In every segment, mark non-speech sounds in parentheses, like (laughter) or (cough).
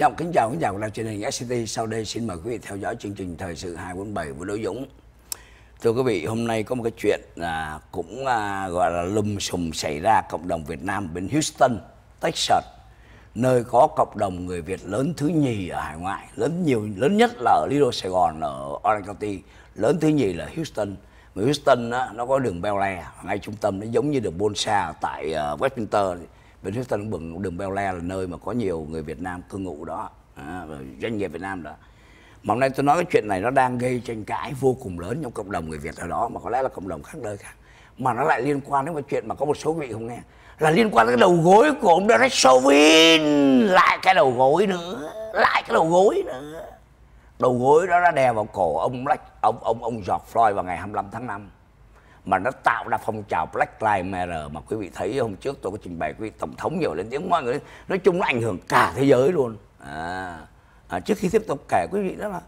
chào kính chào kính chào đài truyền hình SCT. Sau đây xin mời quý vị theo dõi chương trình thời sự 247 của Đỗ Dũng. Thưa quý vị, hôm nay có một cái chuyện à, cũng à, gọi là lùm xùm xảy ra cộng đồng Việt Nam bên Houston, Texas, nơi có cộng đồng người Việt lớn thứ nhì ở hải ngoại, lớn nhiều lớn nhất là ở Lido Sài Gòn ở Orange County, lớn thứ nhì là Houston. Mà Houston á, nó có đường Bel Air ngay trung tâm, nó giống như đường Bonsa tại uh, Westminster. Bên Houston đường, đường Bel Air là nơi mà có nhiều người Việt Nam cư ngụ đó, à, doanh nghiệp Việt Nam đó. Mà hôm nay tôi nói cái chuyện này nó đang gây tranh cãi vô cùng lớn trong cộng đồng người Việt ở đó mà có lẽ là cộng đồng khác nơi khác. Mà nó lại liên quan đến một chuyện mà có một số vị không nghe là liên quan đến cái đầu gối của ông Derek Chauvin lại cái đầu gối nữa lại cái đầu gối nữa đầu gối đó đã đè vào cổ ông ông ông ông George Floyd vào ngày 25 tháng 5 mà nó tạo ra phong trào Black Lives Matter mà quý vị thấy hôm trước tôi có trình bày quý vị tổng thống nhiều lên tiếng mọi người nói chung nó ảnh hưởng cả thế giới luôn à, à trước khi tiếp tục kể quý vị đó là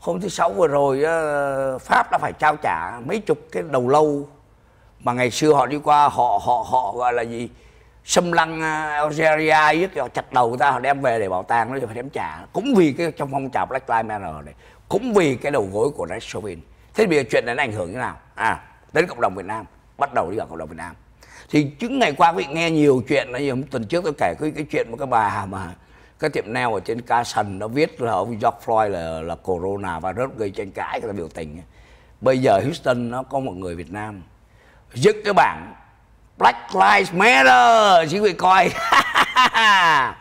hôm thứ sáu vừa rồi Pháp đã phải trao trả mấy chục cái đầu lâu mà ngày xưa họ đi qua họ họ họ gọi là gì xâm lăng à, Algeria ấy, họ chặt đầu người ta họ đem về để bảo tàng nó phải đem trả cũng vì cái trong phong trào Black Lives Matter này cũng vì cái đầu gối của Rex Chauvin thế bây giờ chuyện này nó ảnh hưởng như nào à đến cộng đồng Việt Nam bắt đầu đi vào cộng đồng Việt Nam thì những ngày qua quý vị nghe nhiều chuyện là tuần trước tôi kể cái, cái chuyện một cái bà mà cái tiệm nail ở trên ca sần nó viết là ông George Floyd là là corona và rất gây tranh cãi người ta biểu tình bây giờ Houston nó có một người Việt Nam dựng cái bảng Black Lives Matter chỉ quý coi (laughs)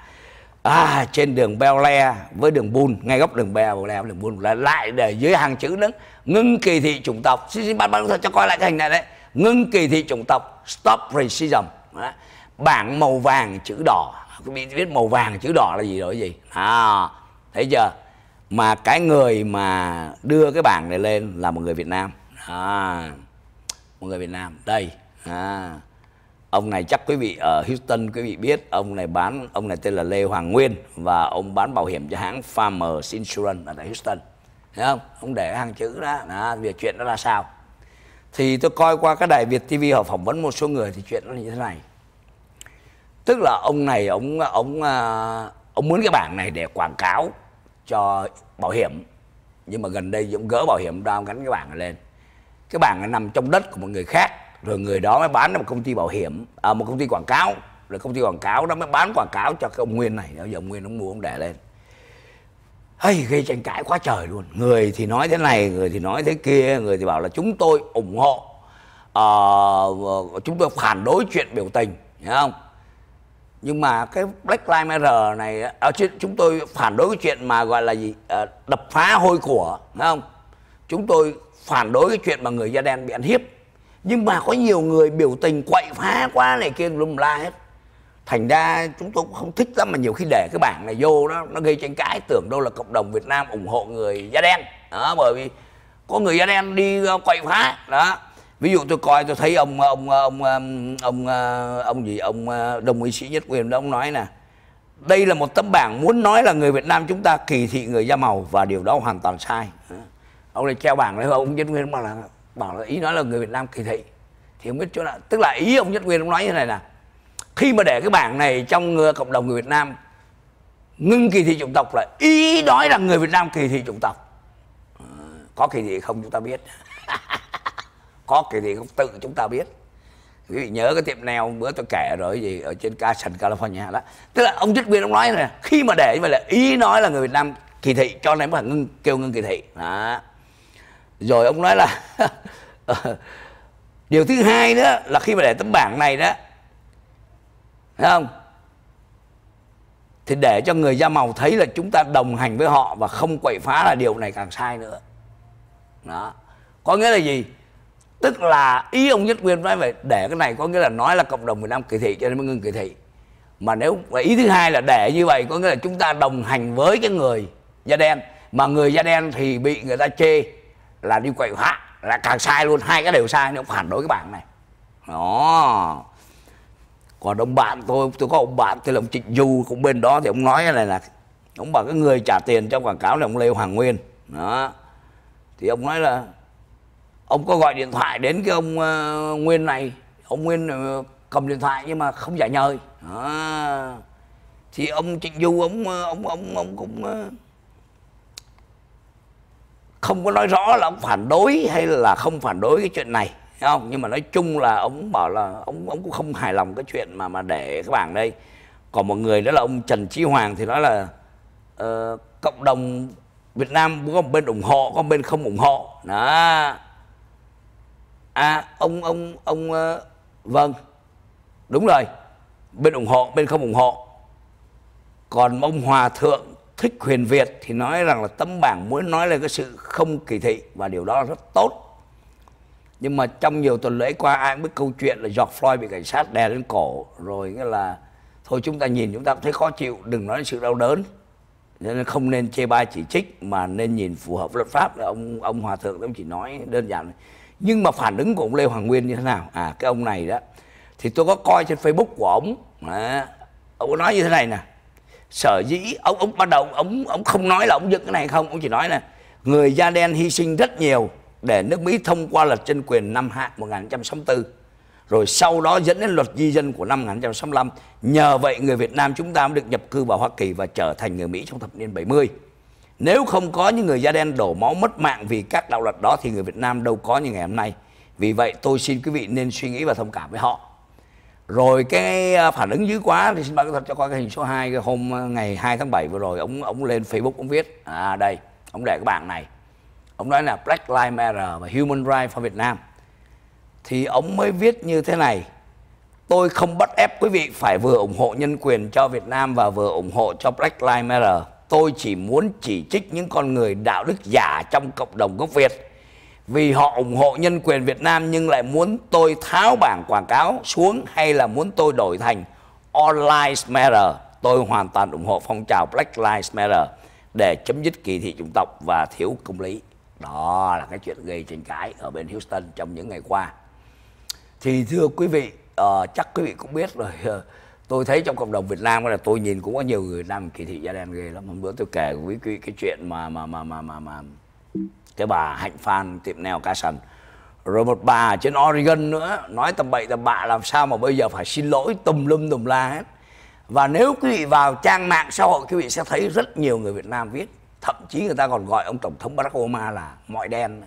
à, trên đường Beo Le với đường Bùn ngay góc đường Beo Le đường Bùn là lại để dưới hàng chữ nữa ngưng kỳ thị chủng tộc xin xin ban ban cho coi lại cái hình này đấy ngưng kỳ thị chủng tộc stop racism đó. bảng màu vàng chữ đỏ quý vị biết màu vàng chữ đỏ là gì rồi gì à, thấy chưa mà cái người mà đưa cái bảng này lên là một người Việt Nam à, một người Việt Nam đây à ông này chắc quý vị ở Houston quý vị biết ông này bán ông này tên là Lê Hoàng Nguyên và ông bán bảo hiểm cho hãng Farmers Insurance ở tại Houston thấy không ông để hàng chữ đó à, việc chuyện đó là sao thì tôi coi qua cái đài Việt TV họ phỏng vấn một số người thì chuyện nó như thế này tức là ông này ông ông à, ông muốn cái bảng này để quảng cáo cho bảo hiểm nhưng mà gần đây ông gỡ bảo hiểm ra ông gắn cái bảng này lên cái bảng này nằm trong đất của một người khác rồi người đó mới bán cho một công ty bảo hiểm à, một công ty quảng cáo rồi công ty quảng cáo đó mới bán quảng cáo cho cái ông nguyên này bây giờ ông nguyên ông mua ông để lên hay gây tranh cãi quá trời luôn người thì nói thế này người thì nói thế kia người thì bảo là chúng tôi ủng hộ uh, chúng tôi phản đối chuyện biểu tình hiểu không nhưng mà cái Black Lives Matter này à, chúng tôi phản đối cái chuyện mà gọi là gì à, đập phá hôi của hiểu không chúng tôi phản đối cái chuyện mà người da đen bị ăn hiếp nhưng mà có nhiều người biểu tình quậy phá quá này kia lum la hết thành ra chúng tôi cũng không thích lắm mà nhiều khi để cái bảng này vô đó nó gây tranh cãi tưởng đâu là cộng đồng Việt Nam ủng hộ người da đen đó bởi vì có người da đen đi ờ, quậy phá đó ví dụ tôi coi tôi thấy ông ông ông ông ông, ờ, ông gì ông ờ, đồng nghị sĩ nhất quyền đó ông nói nè đây là một tấm bảng muốn nói là người Việt Nam chúng ta kỳ thị người da màu và điều đó hoàn toàn sai ông này treo bảng đấy ông nhất quyền mà là bảo là ý nói là người Việt Nam kỳ thị thì không biết chỗ nào tức là ý ông Nhất Nguyên ông nói như này là khi mà để cái bảng này trong cộng đồng người Việt Nam ngưng kỳ thị chủng tộc là ý nói là người Việt Nam kỳ thị chủng tộc ờ, có kỳ thị không chúng ta biết (laughs) có kỳ thị không tự chúng ta biết quý vị nhớ cái tiệm neo bữa tôi kể rồi gì ở trên ca sần California đó tức là ông Nhất Nguyên ông nói này khi mà để như vậy là ý nói là người Việt Nam kỳ thị cho nên mới ngưng kêu ngưng kỳ thị đó rồi ông nói là (laughs) điều thứ hai nữa là khi mà để tấm bảng này đó thấy không thì để cho người da màu thấy là chúng ta đồng hành với họ và không quậy phá là điều này càng sai nữa đó có nghĩa là gì tức là ý ông nhất nguyên nói vậy để cái này có nghĩa là nói là cộng đồng việt nam kỳ thị cho nên mới ngưng kỳ thị mà nếu và ý thứ hai là để như vậy có nghĩa là chúng ta đồng hành với cái người da đen mà người da đen thì bị người ta chê là đi quậy phá là càng sai luôn hai cái đều sai nên ông phản đối cái bảng này đó còn ông bạn tôi tôi có ông bạn tôi là ông trịnh du cũng bên đó thì ông nói này là ông bảo cái người trả tiền trong quảng cáo là ông lê hoàng nguyên đó thì ông nói là ông có gọi điện thoại đến cái ông uh, nguyên này ông nguyên uh, cầm điện thoại nhưng mà không giải nhời đó. thì ông trịnh du ông ờ, ông ông ông cũng uh, không có nói rõ là ông phản đối hay là không phản đối cái chuyện này không nhưng mà nói chung là ông bảo là ông ông cũng không hài lòng cái chuyện mà mà để các bảng đây còn một người đó là ông Trần Chí Hoàng thì nói là uh, cộng đồng Việt Nam có một bên ủng hộ có một bên không ủng hộ đó à ông ông ông uh, vâng đúng rồi bên ủng hộ bên không ủng hộ còn ông hòa thượng thích huyền việt thì nói rằng là tấm bảng muốn nói lên cái sự không kỳ thị và điều đó rất tốt nhưng mà trong nhiều tuần lễ qua ai cũng biết câu chuyện là George Floyd bị cảnh sát đè lên cổ rồi nghĩa là thôi chúng ta nhìn chúng ta thấy khó chịu đừng nói sự đau đớn nên không nên chê bai chỉ trích mà nên nhìn phù hợp luật pháp là ông ông hòa thượng ông chỉ nói đơn giản nhưng mà phản ứng của ông lê hoàng nguyên như thế nào à cái ông này đó thì tôi có coi trên facebook của ông à, ông nói như thế này nè sở dĩ ông ông bắt đầu ông ông không nói là ông dựng cái này không ông chỉ nói là người da đen hy sinh rất nhiều để nước Mỹ thông qua luật dân quyền năm hạ 1964 rồi sau đó dẫn đến luật di dân của năm 1965 nhờ vậy người Việt Nam chúng ta mới được nhập cư vào Hoa Kỳ và trở thành người Mỹ trong thập niên 70 nếu không có những người da đen đổ máu mất mạng vì các đạo luật đó thì người Việt Nam đâu có như ngày hôm nay vì vậy tôi xin quý vị nên suy nghĩ và thông cảm với họ rồi cái à, phản ứng dữ quá thì xin báo thật cho coi cái hình số 2 hôm à, ngày 2 tháng 7 vừa rồi ông ông lên Facebook ông viết à đây ông để các bạn này ông nói là Black Lives Matter và Human Rights for Việt Nam thì ông mới viết như thế này tôi không bắt ép quý vị phải vừa ủng hộ nhân quyền cho Việt Nam và vừa ủng hộ cho Black Lives Matter tôi chỉ muốn chỉ trích những con người đạo đức giả trong cộng đồng gốc Việt vì họ ủng hộ nhân quyền Việt Nam nhưng lại muốn tôi tháo bảng quảng cáo xuống hay là muốn tôi đổi thành All Lives Matter. Tôi hoàn toàn ủng hộ phong trào Black Lives Matter để chấm dứt kỳ thị chủng tộc và thiếu công lý. Đó là cái chuyện gây tranh cãi ở bên Houston trong những ngày qua. Thì thưa quý vị, uh, chắc quý vị cũng biết rồi. Uh, tôi thấy trong cộng đồng Việt Nam là tôi nhìn cũng có nhiều người Nam kỳ thị da đen ghê lắm. Hôm bữa tôi kể với quý cái chuyện mà mà mà mà mà, mà cái bà hạnh phan tiệm neo ca sần rồi một bà trên Oregon nữa nói tầm bậy tầm bạ làm sao mà bây giờ phải xin lỗi tùm lum tùm la hết và nếu quý vị vào trang mạng xã hội quý vị sẽ thấy rất nhiều người Việt Nam viết thậm chí người ta còn gọi ông tổng thống Barack Obama là mọi đen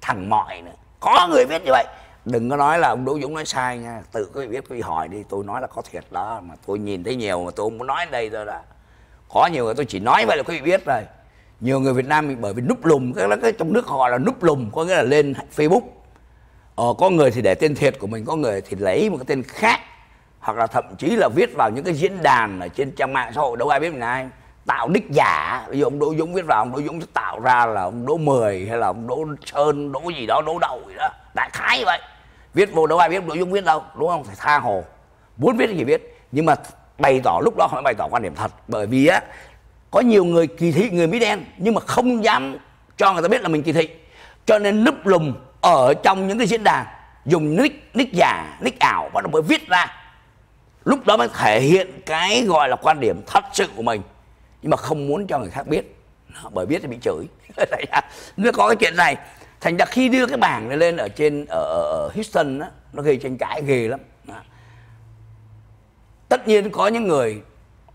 thằng mọi nữa có người viết như vậy đừng có nói là ông Đỗ Dũng nói sai nha tự quý vị biết quý vị hỏi đi tôi nói là có thiệt đó mà tôi nhìn thấy nhiều mà tôi không muốn nói đây thôi là có nhiều người tôi chỉ nói vậy là quý vị biết rồi nhiều người Việt Nam bởi vì núp lùm cái, cái trong nước họ là núp lùm có nghĩa là lên Facebook ờ, có người thì để tên thiệt của mình có người thì lấy một cái tên khác hoặc là thậm chí là viết vào những cái diễn đàn ở trên trang mạng xã hội đâu ai biết mình ai tạo đích giả ví dụ ông Đỗ Dũng viết vào ông Đỗ Dũng sẽ tạo ra là ông Đỗ Mười hay là ông Đỗ Sơn Đỗ gì đó Đỗ Đậu gì đó đại khái vậy viết vô đâu ai biết Đỗ Dũng viết đâu đúng không phải tha hồ muốn viết thì viết nhưng mà bày tỏ lúc đó họ bày tỏ quan điểm thật bởi vì á có nhiều người kỳ thị người Mỹ đen nhưng mà không dám cho người ta biết là mình kỳ thị cho nên núp lùm ở trong những cái diễn đàn dùng nick nick giả nick ảo bắt đầu mới viết ra lúc đó mới thể hiện cái gọi là quan điểm thật sự của mình nhưng mà không muốn cho người khác biết bởi biết thì bị chửi (laughs) nó có cái chuyện này thành ra khi đưa cái bảng này lên ở trên ở, ở Houston đó, nó gây tranh cãi ghê lắm tất nhiên có những người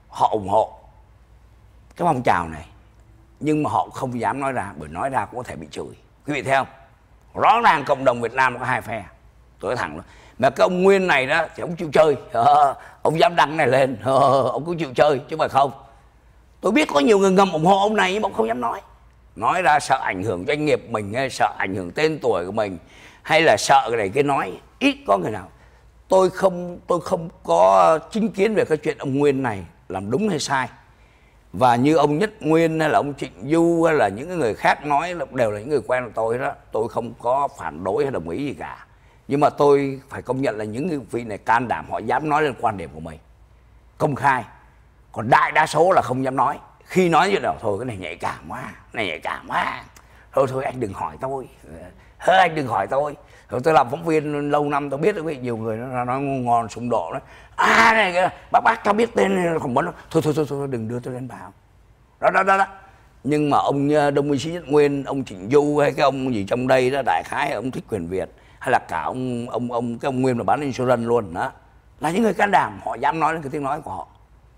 họ ủng hộ cái phong trào này nhưng mà họ không dám nói ra bởi nói ra cũng có thể bị chửi quý vị thấy không rõ ràng cộng đồng việt nam có hai phe tôi thẳng luôn mà cái ông nguyên này đó thì ông chịu chơi (laughs) ông dám đăng này lên (laughs) ông cũng chịu chơi chứ mà không tôi biết có nhiều người ngầm ủng hộ ông này nhưng mà ông không dám nói nói ra sợ ảnh hưởng doanh nghiệp mình hay sợ ảnh hưởng tên tuổi của mình hay là sợ cái này cái nói ít có người nào tôi không tôi không có chính kiến về cái chuyện ông nguyên này làm đúng hay sai và như ông Nhất Nguyên hay là ông Trịnh Du hay là những người khác nói đều là những người quen của tôi đó tôi không có phản đối hay đồng ý gì cả nhưng mà tôi phải công nhận là những vị này can đảm họ dám nói lên quan điểm của mình công khai còn đại đa số là không dám nói khi nói như nào thôi cái này nhạy cảm quá này nhạy cảm quá thôi thôi anh đừng hỏi tôi thôi ờ, anh đừng hỏi tôi rồi tôi làm phóng viên lâu năm tôi biết đấy nhiều người nó nói ngon sùng độ đấy à này kìa, bác bác tao biết tên không bắn thôi thôi thôi thôi đừng đưa tôi lên báo đó đó đó, đó. nhưng mà ông ờ, đông minh sĩ nhất nguyên ông trịnh du hay cái ông gì trong đây đó đại khái ông thích quyền việt hay là cả ông ông ông cái ông nguyên là bán insurance luôn đó là những người can đảm họ dám nói đến cái tiếng nói của họ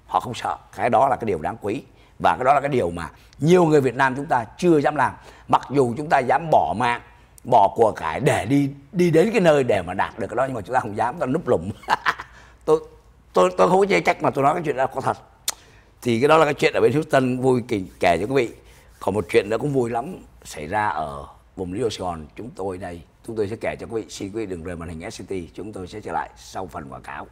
họ không sợ cái đó là cái điều đáng quý và cái đó là cái điều mà nhiều người Việt Nam chúng ta chưa dám làm mặc dù chúng ta dám bỏ mạng bỏ của cải để đi đi đến cái nơi để mà đạt được cái đó nhưng mà chúng ta không dám ta núp lùm (laughs) tôi tôi tôi không có chê trách mà tôi nói cái chuyện đó có thật thì cái đó là cái chuyện ở bên Houston vui kể, kể cho quý vị còn một chuyện nữa cũng vui lắm xảy ra ở vùng Rio Sài chúng tôi đây chúng tôi sẽ kể cho quý vị xin quý vị đừng rời màn hình SCT chúng tôi sẽ trở lại sau phần quảng cáo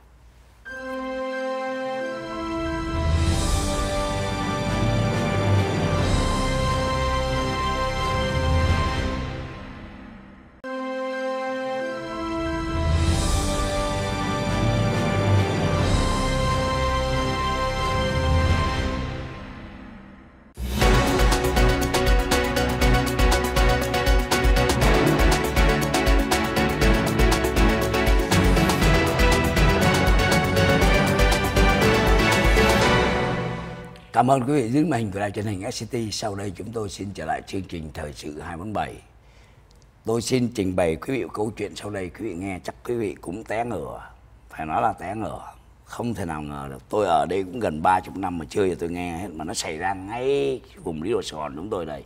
Cảm ơn quý vị dưới màn hình của đài truyền hình SCT. Sau đây chúng tôi xin trở lại chương trình Thời sự 247. Tôi xin trình bày quý vị câu chuyện sau đây quý vị nghe chắc quý vị cũng té ngửa. Phải nói là té ngửa. Không thể nào ngờ được. Tôi ở đây cũng gần 30 năm mà chưa giờ tôi nghe hết mà nó xảy ra ngay vùng Lý Đồ Sài Gòn chúng tôi đây.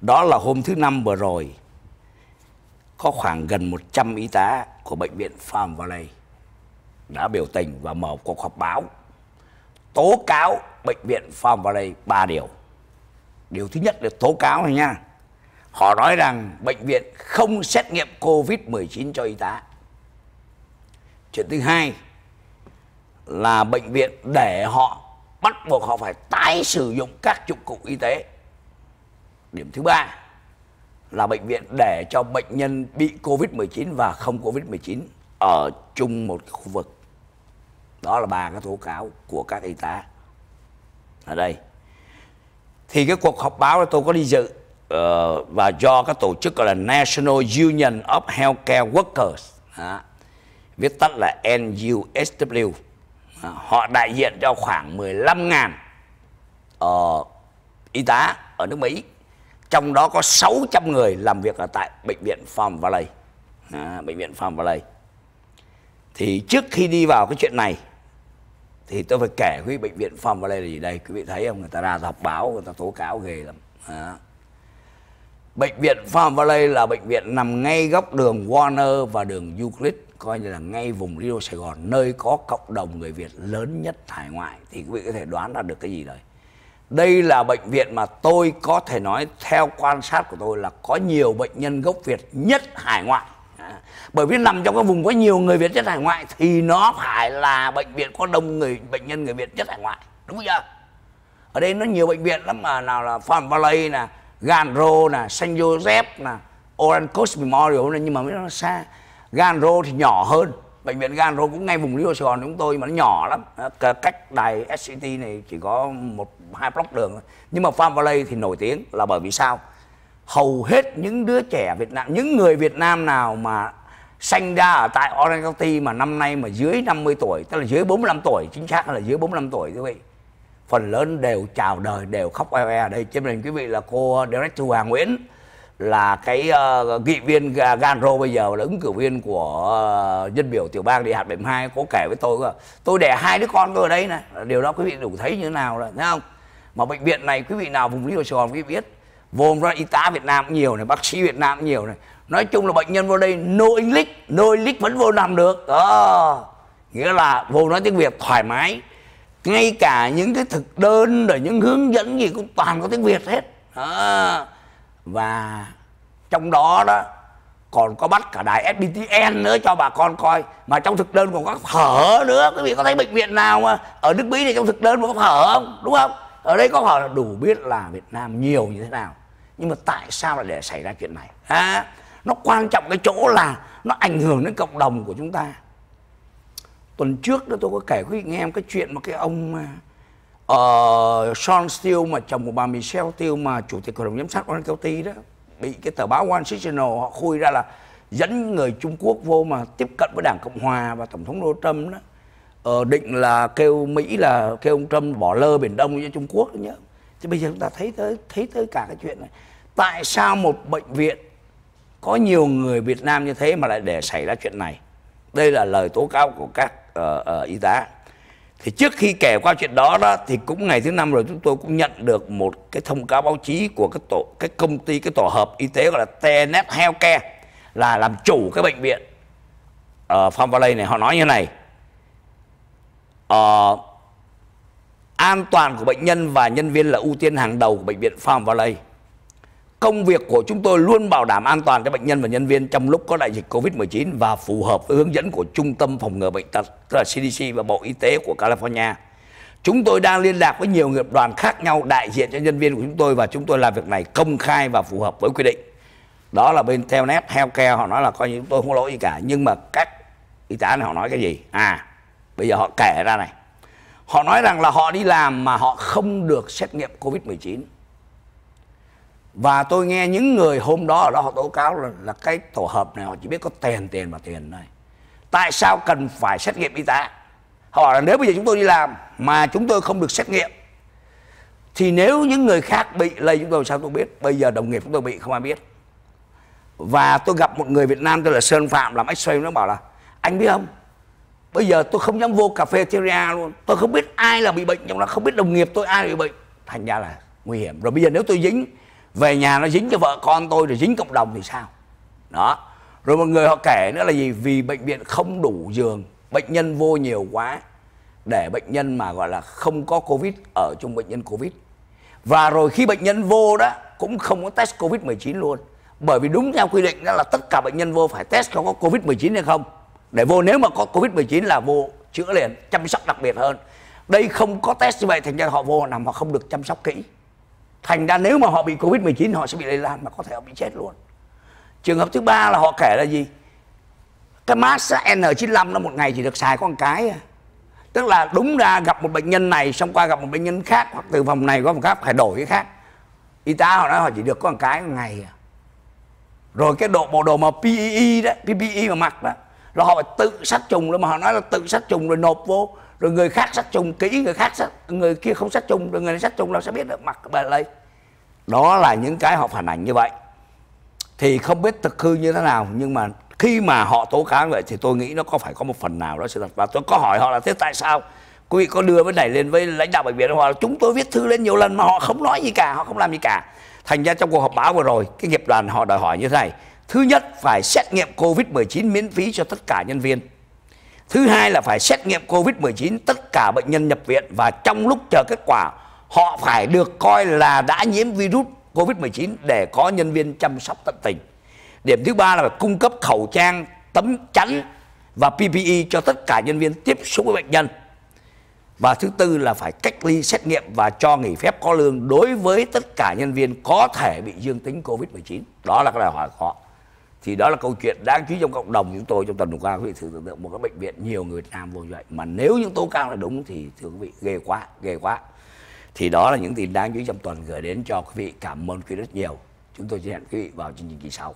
Đó là hôm thứ năm vừa rồi. Có khoảng gần 100 y tá của bệnh viện Farm Valley đã biểu tình và mở cuộc họp báo tố cáo bệnh viện Farm Valley ba điều. Điều thứ nhất là tố cáo này nha. Họ nói rằng bệnh viện không xét nghiệm COVID-19 cho y tá. Chuyện thứ hai là bệnh viện để họ bắt buộc họ phải tái sử dụng các dụng cụ y tế. Điểm thứ ba là bệnh viện để cho bệnh nhân bị COVID-19 và không COVID-19 ở chung một khu vực đó là ba cái tố cáo của các y tá ở đây thì cái cuộc họp báo đó tôi có đi dự uh, và do cái tổ chức gọi là National Union of Healthcare Workers đó, viết tắt là NUSW họ đại diện cho khoảng 15.000 uh, ờ, y tá ở nước Mỹ trong đó có 600 người làm việc ở tại bệnh viện Farm Valley à, bệnh viện Farm Valley thì trước khi đi vào cái chuyện này thì tôi phải kể với bệnh viện phòng ở đây là gì đây quý vị thấy không người ta ra đọc báo người ta tố cáo ghê lắm à. bệnh viện phòng ở đây là bệnh viện nằm ngay góc đường Warner và đường Euclid coi như là ngay vùng Rio Sài Gòn nơi có cộng đồng người Việt lớn nhất hải ngoại thì quý vị có thể đoán ra được cái gì đấy đây là bệnh viện mà tôi có thể nói theo quan sát của tôi là có nhiều bệnh nhân gốc Việt nhất hải ngoại bởi vì nằm trong cái vùng có nhiều người việt chất hải ngoại thì nó phải là bệnh viện có đông người bệnh nhân người việt chất hải ngoại đúng chưa ở đây nó nhiều bệnh viện lắm mà nào là Farm Valley nè Ganro nè San Joseph nè Orange Coast Memorial này, nhưng mà nó xa Ganro thì nhỏ hơn bệnh viện Ganro cũng ngay vùng Rio Sài Gòn chúng tôi mà nó nhỏ lắm cách đài SCT này chỉ có một hai block đường thôi nhưng mà Farm Valley thì nổi tiếng là bởi vì sao hầu hết những đứa trẻ Việt Nam những người Việt Nam nào mà sanh ra ở tại Orange County mà năm nay mà dưới 50 tuổi tức là dưới 45 tuổi chính xác là dưới 45 tuổi quý vị phần lớn đều chào đời đều khóc oe oe đây trên mình quý vị là cô Director Hòa Nguyễn là cái uh, nghị viên Ganro bây giờ là ứng cử viên của uh, dân biểu tiểu bang đi hạt 72 có kể với tôi là tôi đẻ hai đứa con tôi ở đây này điều đó quý vị đủ thấy như thế nào rồi thấy không mà bệnh viện này quý vị nào vùng Rio Sài Gòn quý vị biết vô ra y tá Việt Nam cũng nhiều này bác sĩ Việt Nam cũng nhiều này nói chung là bệnh nhân vô đây no English no English vẫn vô nằm được đó ờ, nghĩa là vô nói tiếng Việt thoải mái ngay cả những cái thực đơn rồi những hướng dẫn gì cũng toàn có tiếng Việt hết đó. Ờ, và trong đó đó còn có bắt cả đài SBTN nữa cho bà con coi mà trong thực đơn còn có phở nữa quý vị có thấy bệnh viện nào mà ở nước Mỹ thì trong thực đơn có phở không đúng không ở đây có họ đủ biết là Việt Nam nhiều như thế nào nhưng mà tại sao lại để xảy ra chuyện này à, nó quan trọng cái chỗ là nó ảnh hưởng đến cộng đồng của chúng ta tuần trước đó tôi có kể quý vị nghe em cái chuyện mà cái ông uh, Sean Steele mà chồng của bà Michelle Steele mà chủ tịch hội đồng giám sát Orange County đó bị cái tờ báo One Channel họ khui ra là dẫn người Trung Quốc vô mà tiếp cận với Đảng Cộng Hòa và Tổng thống Donald Trump đó ờ, định là kêu mỹ là kêu ông trump bỏ lơ biển đông cho trung quốc nhá chứ bây giờ chúng ta thấy tới thấy tới cả cái chuyện này tại sao một bệnh viện có nhiều người việt nam như thế mà lại để xảy ra chuyện này đây là lời tố cáo của các uh, uh, y tá thì trước khi kể qua chuyện đó đó thì cũng ngày thứ năm rồi chúng tôi cũng nhận được một cái thông cáo báo chí của cái tổ cái công ty cái tổ hợp y tế gọi là Tenet Healthcare là làm chủ cái bệnh viện ở ờ, Phong Valley này họ nói như này uh, an toàn của bệnh nhân và nhân viên là ưu tiên hàng đầu của bệnh viện Farm Valley. Công việc của chúng tôi luôn bảo đảm an toàn cho bệnh nhân và nhân viên trong lúc có đại dịch Covid-19 và phù hợp với hướng dẫn của Trung tâm Phòng ngừa Bệnh tật, tức là CDC và Bộ Y tế của California. Chúng tôi đang liên lạc với nhiều nghiệp đoàn khác nhau đại diện cho nhân viên của chúng tôi và chúng tôi làm việc này công khai và phù hợp với quy định. Đó là bên Telnet, Healthcare họ nói là coi như chúng tôi không lỗi gì cả nhưng mà các y tá này họ nói cái gì? À Bây giờ họ kể ra này. Họ nói rằng là họ đi làm mà họ không được xét nghiệm Covid-19. Và tôi nghe những người hôm đó ở đó họ tố cáo là, là cái tổ hợp này họ chỉ biết có tiền tiền và tiền thôi. Tại sao cần phải xét nghiệm y tá? Họ bảo là nếu bây giờ chúng tôi đi làm mà chúng tôi không được xét nghiệm thì nếu những người khác bị lây chúng tôi sao tôi biết? Bây giờ đồng nghiệp chúng tôi bị không ai biết. Và tôi gặp một người Việt Nam tên là Sơn Phạm làm x-ray nó bảo là anh biết không? bây giờ tôi không dám vô cà phê teria luôn tôi không biết ai là bị bệnh trong đó không biết đồng nghiệp tôi ai bị bệnh thành ra là nguy hiểm rồi bây giờ nếu tôi dính về nhà nó dính cho vợ con tôi rồi dính cộng đồng thì sao đó rồi một người họ kể nữa là gì vì bệnh viện không đủ giường bệnh nhân vô nhiều quá để bệnh nhân mà gọi là không có covid ở trong bệnh nhân covid và rồi khi bệnh nhân vô đó cũng không có test covid 19 luôn bởi vì đúng theo quy định đó là tất cả bệnh nhân vô phải test có có covid 19 hay không để vô nếu mà có covid 19 là vô chữa liền chăm sóc đặc biệt hơn đây không có test như vậy thành ra họ vô nằm họ không được chăm sóc kỹ thành ra nếu mà họ bị covid 19 họ sẽ bị lây lan mà có thể họ bị chết luôn trường hợp thứ ba là họ kể là gì cái mask N95 nó một ngày chỉ được xài có một cái à. tức là đúng ra gặp một bệnh nhân này xong qua gặp một bệnh nhân khác hoặc từ phòng này qua phòng khác phải đổi cái khác y tá họ nói họ chỉ được có một cái một ngày à. rồi cái độ bộ đồ mà PPE e đó PPE mà mặc đó rồi họ tự sát trùng rồi mà họ nói là tự sát trùng rồi nộp vô rồi người khác sát trùng kỹ người khác sát người kia không sát trùng rồi người này sát trùng làm sao biết được mặt bà lây đó là những cái họ phản ảnh như vậy thì không biết thực hư như thế nào nhưng mà khi mà họ tố cáo vậy thì tôi nghĩ nó có phải có một phần nào đó sự thật và tôi có hỏi họ là thế tại sao quý vị có đưa vấn đề lên với lãnh đạo bệnh viện họ là chúng tôi viết thư lên nhiều lần mà họ không nói gì cả họ không làm gì cả thành ra trong cuộc họp báo vừa rồi cái nghiệp đoàn họ đòi hỏi như thế này Thứ nhất phải xét nghiệm COVID-19 miễn phí cho tất cả nhân viên. Thứ hai là phải xét nghiệm COVID-19 tất cả bệnh nhân nhập viện và trong lúc chờ kết quả họ phải được coi là đã nhiễm virus COVID-19 để có nhân viên chăm sóc tận tình. Điểm thứ ba là phải cung cấp khẩu trang, tấm chắn và PPE cho tất cả nhân viên tiếp xúc với bệnh nhân. Và thứ tư là phải cách ly xét nghiệm và cho nghỉ phép có lương đối với tất cả nhân viên có thể bị dương tính COVID-19. Đó là cái đòi hỏi của họ thì đó là câu chuyện đáng chú ý trong cộng đồng chúng tôi trong tuần vừa qua quý vị thử tưởng tượng một cái bệnh viện nhiều người Việt Nam vô như vậy mà nếu những tố cáo là đúng thì thưa quý vị ghê quá ghê quá thì đó là những tin đáng chú ý trong tuần gửi đến cho quý vị cảm ơn quý vị rất nhiều chúng tôi sẽ hẹn quý vị vào chương trình kỳ sau